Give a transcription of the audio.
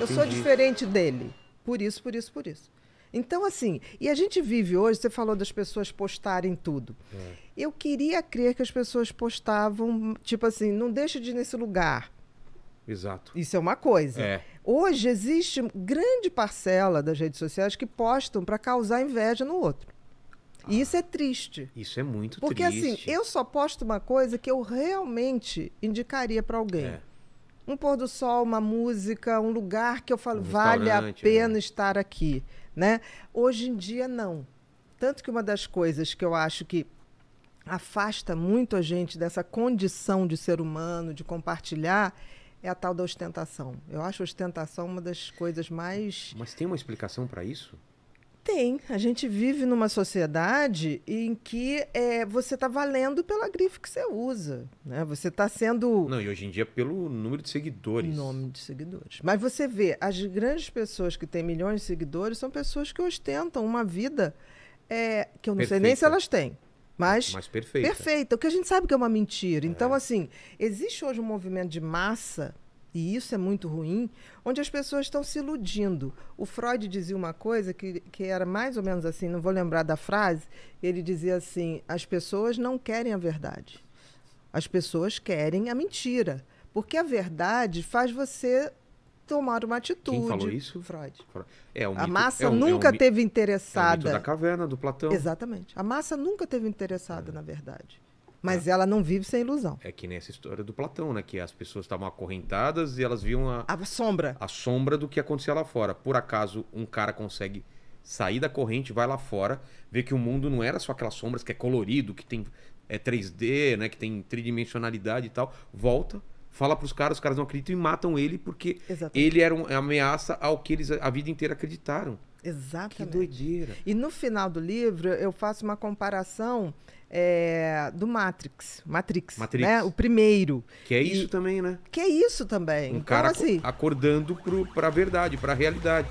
Eu sou diferente dele. Por isso, por isso, por isso. Então, assim, e a gente vive hoje, você falou das pessoas postarem tudo. É. Eu queria crer que as pessoas postavam, tipo assim, não deixa de ir nesse lugar. Exato. Isso é uma coisa. É. Hoje existe grande parcela das redes sociais que postam para causar inveja no outro. Ah, e isso é triste. Isso é muito Porque, assim, triste. Porque assim, eu só posto uma coisa que eu realmente indicaria para alguém. É um pôr do sol, uma música, um lugar que eu falo, um vale a pena né? estar aqui, né? Hoje em dia não. Tanto que uma das coisas que eu acho que afasta muito a gente dessa condição de ser humano, de compartilhar, é a tal da ostentação. Eu acho a ostentação uma das coisas mais Mas tem uma explicação para isso? Tem. A gente vive numa sociedade em que é, você está valendo pela grife que você usa. Né? Você está sendo. Não, e hoje em dia pelo número de seguidores. Nome de seguidores. Mas você vê, as grandes pessoas que têm milhões de seguidores são pessoas que ostentam uma vida é, que eu não perfeita. sei nem se elas têm. Mas, mas perfeita. perfeita. O que a gente sabe que é uma mentira. Então, é. Então, assim, existe hoje um movimento de massa e isso é muito ruim, onde as pessoas estão se iludindo. O Freud dizia uma coisa que, que era mais ou menos assim, não vou lembrar da frase, ele dizia assim: as pessoas não querem a verdade, as pessoas querem a mentira, porque a verdade faz você tomar uma atitude. Quem falou isso? Freud. É, um a massa é um, nunca é um, teve é interessada. É da caverna, do Platão. Exatamente. A massa nunca teve interessada, é. na verdade. Mas tá. ela não vive sem ilusão. É que nessa história do Platão, né? Que as pessoas estavam acorrentadas e elas viam a, a sombra. A sombra do que acontecia lá fora. Por acaso, um cara consegue sair da corrente, vai lá fora, vê que o mundo não era só aquelas sombras que é colorido, que tem é 3D, né? Que tem tridimensionalidade e tal. Volta fala para os caras, os caras não acreditam e matam ele porque Exatamente. ele era é uma ameaça ao que eles a vida inteira acreditaram. Exatamente. Que doideira. E no final do livro eu faço uma comparação é, do Matrix. Matrix. Né? Matrix. Né? O primeiro. Que é isso e, também, né? Que é isso também. Um então, cara assim... acordando para a verdade, para a realidade.